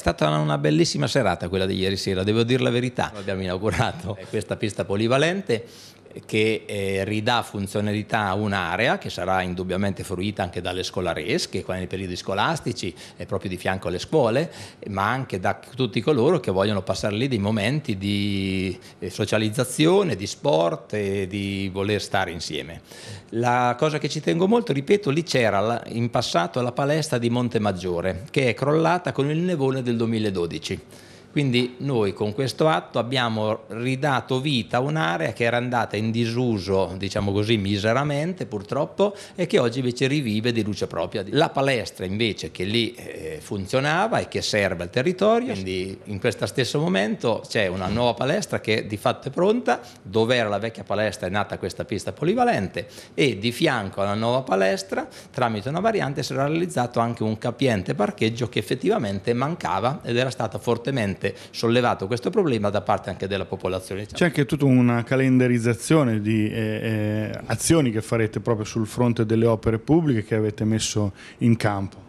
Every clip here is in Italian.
stata una bellissima serata quella di ieri sera, devo dire la verità. Abbiamo inaugurato eh, questa pista polivalente che eh, ridà funzionalità a un'area che sarà indubbiamente fruita anche dalle scolaresche, qua nei periodi scolastici è eh, proprio di fianco alle scuole, ma anche da tutti coloro che vogliono passare lì dei momenti di eh, socializzazione, di sport e di voler stare insieme. La cosa che ci tengo molto, ripeto, lì c'era in passato la palestra di Monte Maggiore, che è crollata con il nevone del 2012 quindi noi con questo atto abbiamo ridato vita a un'area che era andata in disuso, diciamo così, miseramente purtroppo e che oggi invece rivive di luce propria. La palestra invece che lì eh, funzionava e che serve al territorio, quindi in questo stesso momento c'è una nuova palestra che di fatto è pronta, dove era la vecchia palestra è nata questa pista polivalente e di fianco alla nuova palestra tramite una variante sarà realizzato anche un capiente parcheggio che effettivamente mancava ed era stato fortemente veramente sollevato questo problema da parte anche della popolazione. Diciamo. C'è anche tutta una calendarizzazione di eh, eh, azioni che farete proprio sul fronte delle opere pubbliche che avete messo in campo.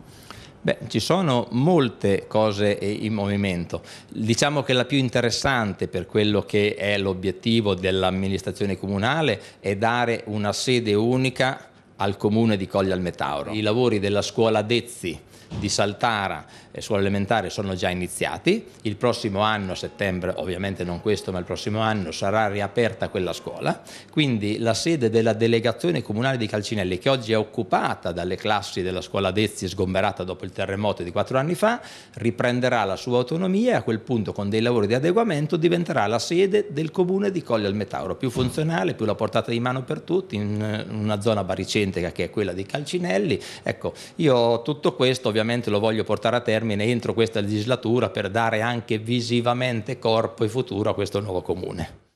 Beh, ci sono molte cose in movimento. Diciamo che la più interessante per quello che è l'obiettivo dell'amministrazione comunale è dare una sede unica al comune di Colle al Metauro. I lavori della scuola Dezzi di Saltara, e eh, scuola elementare, sono già iniziati. Il prossimo anno, a settembre, ovviamente non questo, ma il prossimo anno sarà riaperta quella scuola. Quindi la sede della delegazione comunale di Calcinelli, che oggi è occupata dalle classi della scuola Dezzi sgomberata dopo il terremoto di quattro anni fa, riprenderà la sua autonomia e a quel punto con dei lavori di adeguamento diventerà la sede del comune di Colle al Metauro, più funzionale, più la portata di mano per tutti, in eh, una zona baricente policentrica che è quella di Calcinelli. Ecco, io tutto questo ovviamente lo voglio portare a termine entro questa legislatura per dare anche visivamente corpo e futuro a questo nuovo comune.